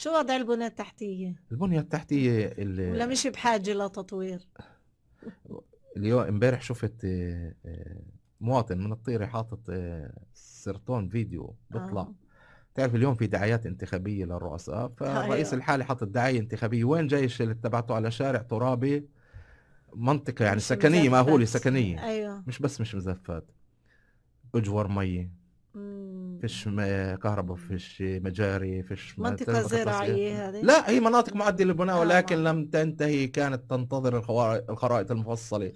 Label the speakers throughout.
Speaker 1: شو وضع البنية التحتية؟ البنية التحتية اللي ولا مش بحاجة لتطوير؟ اليوم امبارح شفت آه، آه، مواطن من الطيرة حاطط آه، سرطون فيديو بيطلع آه. تعرف اليوم في دعايات انتخابيه للرؤساء أيوة. فالرئيس الحالي حاطط دعايه انتخابيه وين جاي اللي تبعته على شارع ترابي منطقه يعني سكنيه مزفت. مأهوله سكنيه أيوه. مش بس مش مزفات اجور مي فيش كهرباء فيش مجاري فيش منطقة زراعية هذه لا هي مناطق معديه للبناء آه. ولكن لم تنتهي كانت تنتظر الخرائط المفصلة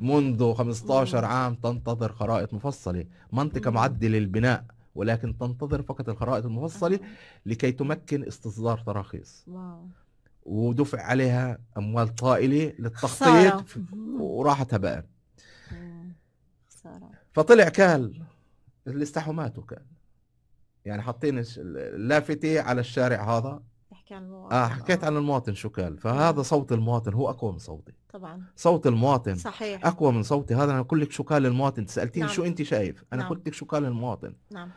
Speaker 1: منذ 15 مم. عام تنتظر خرائط مفصلة منطقة معديه للبناء ولكن تنتظر فقط الخرائط المفصلة آه. لكي تمكن استصدار تراخيص واو. ودفع عليها أموال طائلة للتخطيط وراحت هباء فطلع كال اللي استحوا ماتوا كان يعني حاطين اللافتة على الشارع هذا تحكي عن المواطن آه حكيت عن المواطن شو قال فهذا صوت المواطن هو أقوى من صوتي طبعا صوت المواطن صحيح أقوى من صوتي هذا أنا أقول لك شو قال المواطن سألتيني نعم. شو أنت شايف أنا نعم. قلت لك شو قال المواطن نعم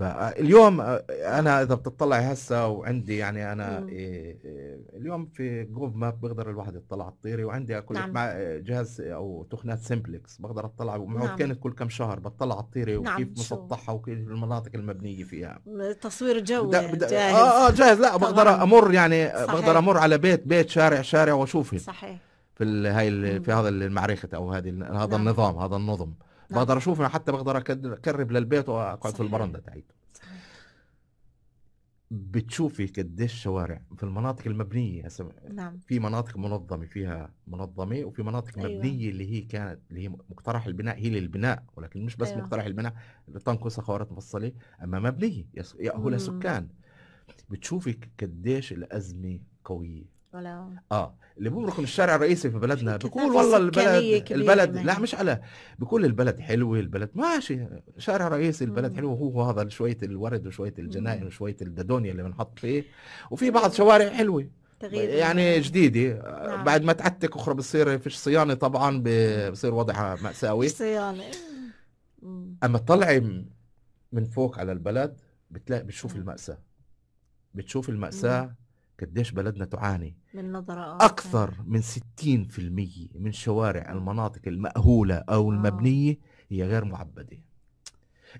Speaker 1: فاليوم آه، انا اذا بتطلعي هسه وعندي يعني انا إيه،, إيه اليوم في جوف ماب بقدر الواحد يطلع على الطيري وعندي اكل نعم. مع جهاز او تخنات سمبلكس بقدر اطلع ومعه نعم. كانت كل كم شهر بطلع على الطيري نعم، وكيف نعم. مسطحها وكيف المناطق المبنيه فيها تصوير جو جاهز اه اه جاهز لا طبعاً. بقدر امر يعني صحيح. بقدر امر على بيت بيت شارع شارع واشوفه صحيح في هاي في هذا المعرخة او هذه هذا نعم. النظام هذا النظم نعم. بقدر اشوف انا حتى بقدر اكرب للبيت واقعد في البرندة تاعيته بتشوفي قديش الشوارع في المناطق المبنيه هسه نعم في مناطق منظمه فيها منظمه وفي مناطق أيوة. مبنيه اللي هي كانت اللي هي مقترح البناء هي للبناء ولكن مش بس أيوة. مقترح البناء تنقصها خوارات مفصله اما مبنيه ياهلها سكان بتشوفي قديش الازمه قويه ولا اه اللي من الشارع الرئيسي في بلدنا بيقول والله البلد البلد لا يعني. مش على بيقول البلد حلو البلد ماشي شارع رئيسي البلد حلو هو هذا شويه الورد وشويه الجناين وشويه الدادونيا اللي بنحط فيه وفي بعض شوارع حلوه تغيير يعني جديده نعم. بعد ما تعتك اخرى بتصير فيش صيانه طبعا بصير وضعها ماساوي صيانه اما تطلعي من فوق على البلد بتلاقي بتشوف الماساه بتشوف الماساه قديش بلدنا تعاني من نظرة أكثر من 60% من شوارع المناطق المأهولة أو آه. المبنية هي غير معبدة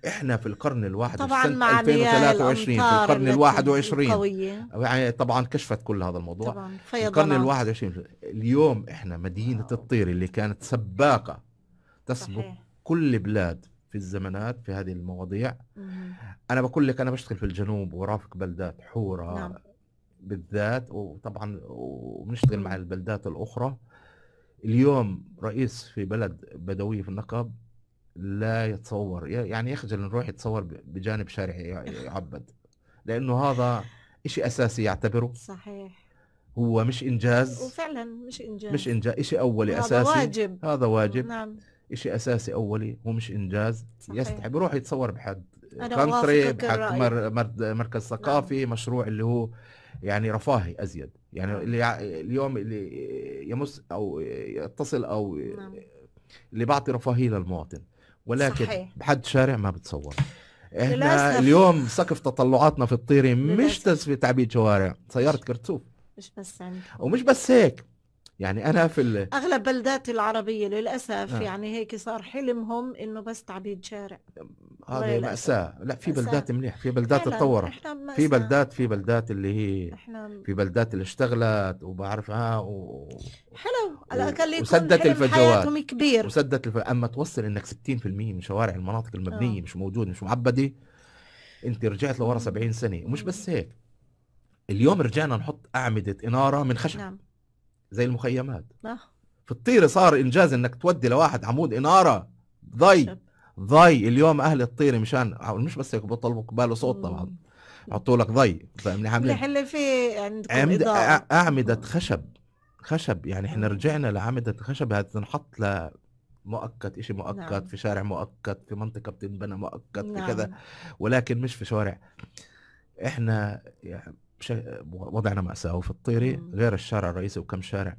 Speaker 1: احنا في القرن الواحد طبعا مع 2023 في القرن ال 21 قوية. يعني طبعا كشفت كل هذا الموضوع طبعا في القرن ال 21 اليوم احنا مدينه أوه. الطير اللي كانت سباقه تسبق كل بلاد في الزمانات في هذه المواضيع مم. انا بقول لك انا بشتغل في الجنوب ورافق بلدات حوره نعم. بالذات وطبعا وبنشتغل مع البلدات الاخرى اليوم رئيس في بلد بدوي في النقب لا يتصور يعني يخجل انه يروح يتصور بجانب شارع يعبد لانه هذا شيء اساسي يعتبره صحيح هو مش انجاز وفعلا مش انجاز مش انجاز شيء اولي هذا اساسي واجب. هذا واجب نعم شيء اساسي اولي هو مش انجاز يستحب يروح يتصور بحد كونتري بحد مركز نعم. ثقافي نعم. مشروع اللي هو يعني رفاهي ازيد يعني آه. اللي اليوم اللي يمس او يتصل او نعم. اللي بعطي رفاهيه للمواطن ولكن صحيح. بحد شارع ما بتصور احنا اليوم سقف تطلعاتنا في الطيرة مش تسفي تعبيد شوارع سيارة كرتسوف مش بس عندي. ومش بس هيك يعني انا في اغلب بلدات العربيه للاسف آه. يعني هيك صار حلمهم انه بس تعبيد شارع هذه مأساة لا في بلدات مليح في بلدات تطورت في بلدات في بلدات اللي هي احنا في بلدات اللي اشتغلت وبعرفها و... حلو على الاقل يكون وسدت الفجوات كبير وسدت الف... اما توصل انك 60% من شوارع المناطق المبنيه أوه. مش موجوده مش معبده انت رجعت لورا 70 سنه ومش بس هيك اليوم رجعنا نحط اعمده اناره من خشب نعم. زي المخيمات آه. في الطيره صار انجاز انك تودي لواحد عمود اناره ضي ضي اليوم اهل الطير مشان مش بس هيك بيطلبوا قبال وصوت طبعا حطوا لك ضي فاهمني عاملين احنا في عندكم اضاءه اعمده خشب خشب يعني احنا رجعنا لاعمده خشب هذه تنحط ل مؤقت شيء مؤقت نعم. في شارع مؤقت في منطقة بتنبنى مؤقت نعم. في كذا نعم. ولكن مش في شوارع إحنا يعني وضعنا مأساة في الطيري غير الشارع الرئيسي وكم شارع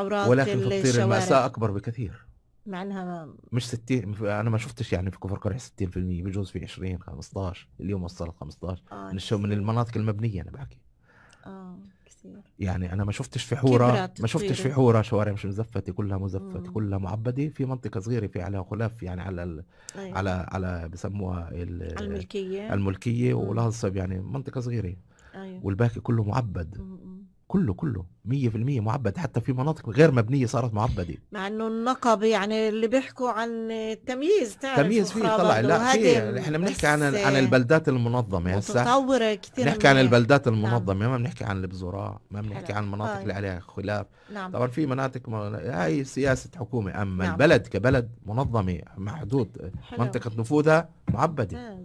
Speaker 1: ولكن في الطيري المأساة أكبر بكثير مع انها مش 60 انا ما شفتش يعني في كفر قريح 60% بجوز في 20 15 اليوم وصل 15 آه من من المناطق المبنيه انا بحكي اه كثير يعني انا ما شفتش في حوره ما شفتش في حوره شوارع مش مزفته كلها مزفته آه. كلها معبده في منطقه صغيره في عليها خلاف يعني على ال... أيه. على على بسموها ال... الملكيه الملكيه آه. ولها يعني منطقه صغيره أيوة. والباقي كله معبد مم. كله كله 100% معبد حتى في مناطق غير مبنيه صارت معبده مع انه النقب يعني اللي بيحكوا عن التمييز تعرف تمييز فيه طلع لا في يعني احنا بنحكي عن عن البلدات المنظمه هسه متطوره كثير بنحكي عن البلدات المنظمه نعم. ما بنحكي عن البزراء ما بنحكي عن المناطق طيب. اللي عليها خلاف نعم. طبعا في مناطق م... هاي سياسه حكومه اما نعم. البلد كبلد منظمه محدود حلو. منطقه نفوذها معبده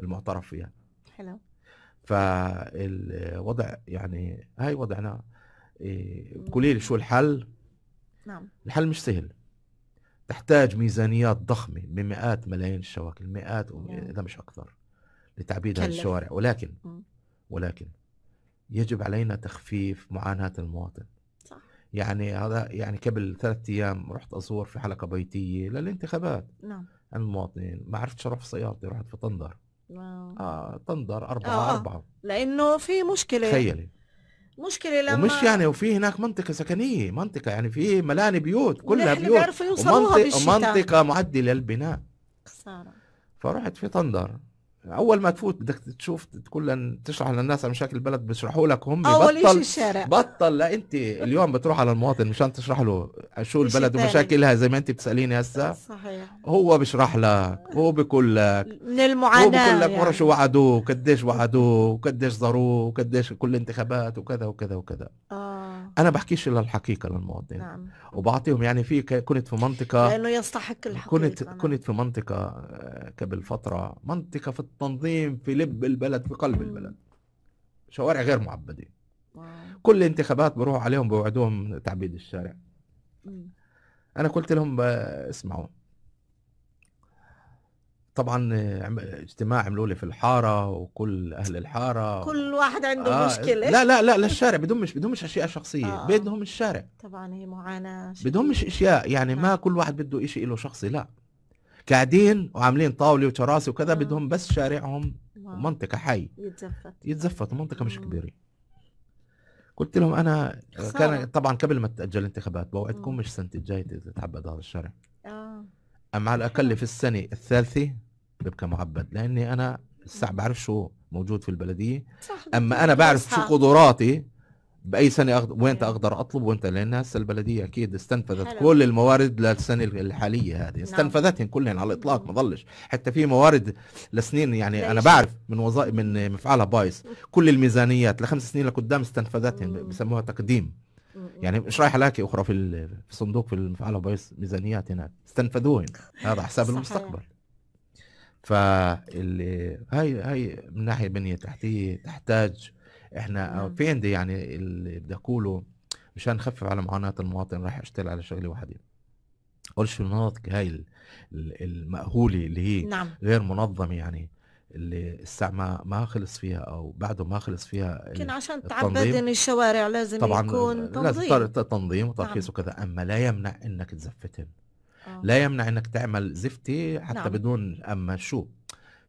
Speaker 1: المعترف فيها حلو فالوضع يعني هاي وضعنا إيه، قولي لي شو الحل نعم الحل مش سهل تحتاج ميزانيات ضخمة بمئات ملايين الشواكل مئات إذا مش أكثر لتعبيد هذه الشوارع ولكن ولكن يجب علينا تخفيف معاناة المواطن صح. يعني هذا يعني قبل ثلاثة أيام رحت أزور في حلقة بيتية للانتخابات نعم عن المواطنين ما عرفت شرف سيارتي رحت في طندر آه. تنظر أربعة آه،, آه. أربعة لأنه في مشكلة تخيلي مشكلة لما ومش يعني وفي هناك منطقة سكنية منطقة يعني في ملاني بيوت كلها بيوت ومنطقة, ومنطقة معدلة للبناء خسارة فرحت في طندر اول ما تفوت بدك تشوف تكون تشرح للناس على مشاكل البلد بيشرحوا لك هم بطل الشارع. بطل لا انت اليوم بتروح على المواطن مشان تشرح له شو البلد ومشاكلها زي ما انت بتساليني هسه صحيح هو بيشرح لك هو بيقول لك من المعاناه هو بيقول لك يعني. شو وعدوه وقديش وعدوه وقديش ضروه وقديش كل انتخابات وكذا وكذا وكذا آه. آه. انا بحكيش الا الحقيقه للمواطنين نعم. وبعطيهم يعني في كنت في منطقه لانه يستحق الحقيقه كنت نعم. كنت في منطقه قبل آه، فتره منطقه في التنظيم في لب البلد في قلب م. البلد شوارع غير معبده كل انتخابات بروح عليهم بوعدوهم تعبيد الشارع م. انا قلت لهم آه، اسمعوا طبعا اجتماع عملوا لي في الحاره وكل اهل الحاره كل واحد عنده آه مشكله لا لا لا للشارع الشارع بدهم مش بدهم مش اشياء شخصيه آه. بدهم الشارع طبعا هي معاناه بدهم مش اشياء يعني آه. ما كل واحد بده شيء له شخصي لا قاعدين وعاملين طاوله وكراسي وكذا آه. بدهم بس شارعهم آه. منطقه حي يتزفت يتزفت منطقه مش آه. كبيره قلت لهم انا آه، كان طبعا قبل ما تتاجل الانتخابات بوعدكم آه. مش السنه الجايه تتعبد هذا الشارع اه مع على الأقل في السنة الثالثة ببقى مهبد لاني انا الساعه بعرف شو موجود في البلديه صح اما انا بعرف شو قدراتي باي سنه أغد... وين اقدر اطلب وين لان هسه البلديه اكيد استنفذت حلو. كل الموارد للسنه الحاليه هذه نعم. استنفذتهم كلهم على الاطلاق ما ضلش حتى في موارد لسنين يعني انا بعرف من وظائف من مفعلها بايس كل الميزانيات لخمس سنين لقدام استنفذتهم بسموها تقديم يعني مش رايح الاقي اخرى في الصندوق في المفعله بايس ميزانيات هناك استنفذوهن هذا حساب المستقبل فاللي هاي هاي من ناحيه بنيه تحتيه تحتاج احنا في عندي يعني اللي بدي اقوله مشان نخفف على معاناه المواطن راح اشتغل على شغله واحده شو المناطق هاي المأهوله اللي هي نعم. غير منظمه يعني اللي الساعة ما ما خلص فيها او بعده ما خلص فيها يمكن عشان تعبدن الشوارع لازم طبعا يكون تنظيم لازم تنظيم وترخيص نعم. وكذا اما لا يمنع انك تزفتن آه. لا يمنع انك تعمل زفتي حتى نعم. بدون اما شو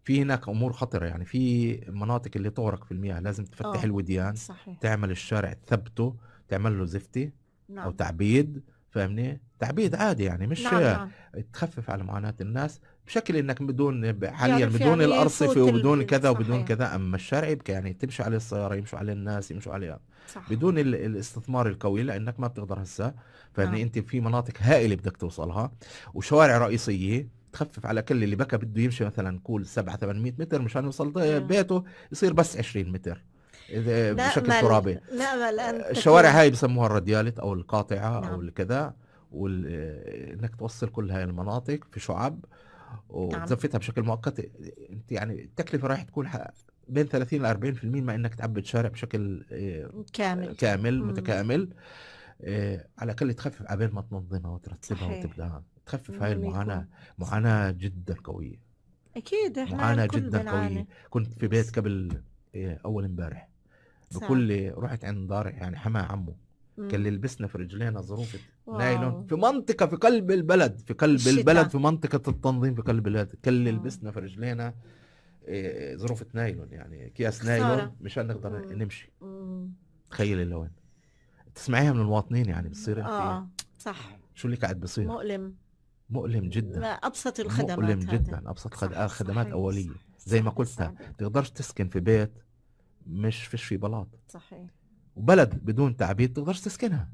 Speaker 1: في هناك امور خطره يعني في مناطق اللي تغرق في المياه لازم تفتح أوه. الوديان صحيح. تعمل الشارع تثبته تعمل له زفتي نعم. او تعبيد فاهمني تعبيد عادي يعني مش نعم. نعم. تخفف على معاناه الناس بشكل انك بدون حاليا يعني بدون يعني الارصفه وبدون كذا صحيح. وبدون كذا اما الشرعي يعني تمشي عليه السياره يمشوا عليه الناس يمشوا عليها صح. بدون الاستثمار القوي لانك ما بتقدر هسه فاني آه. انت في مناطق هائله بدك توصلها وشوارع رئيسيه تخفف على كل اللي بكى بده يمشي مثلا قول 7 800 متر مشان يوصل آه. بيته يصير بس 20 متر اذا بشكل ترابي لا ما الشوارع آه، هاي بسموها الراديالت او القاطعه نعم. او الكذا وانك آه، توصل كل هاي المناطق في شعب نعم. وتظبطها بشكل مؤقت انت يعني التكلفه راح تكون بين 30 ل 40% مع انك تعبد شارع بشكل آه، كامل كامل متكامل آه، على الاقل تخفف عبال ما تنظمها وترتبها وتبداها تخفف هاي المعاناه معاناه جدا قويه اكيد احنا معاناه جدا قويه يعني. كنت في بيت قبل آه، اول امبارح بكل رحت عند دار يعني حما عمه كان اللي لبسنا في رجلينا ظروف نايلون في منطقه في قلب البلد في قلب الشتاء. البلد في منطقه التنظيم في قلب البلد كان اللي لبسنا في رجلينا آه، آه، ظروف نايلون يعني اكياس نايلون مشان نقدر مم. نمشي تخيل اللون تسمعيها من المواطنين يعني بتصير اه صح شو اللي قاعد بصير مؤلم مؤلم جدا ابسط الخدمات مؤلم هذا. جدا ابسط صح آه، خدمات صحيح. اوليه زي ما قلت تقدرش تسكن في بيت مش فيش فيه بلاط صحيح وبلد بدون تعبيد تقدرش تسكنها